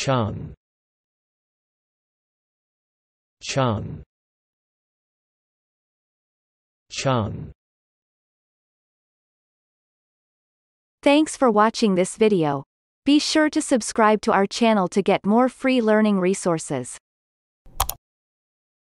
Chun, Chun, Chun. Thanks for watching this video. Be sure to subscribe to our channel to get more free learning resources.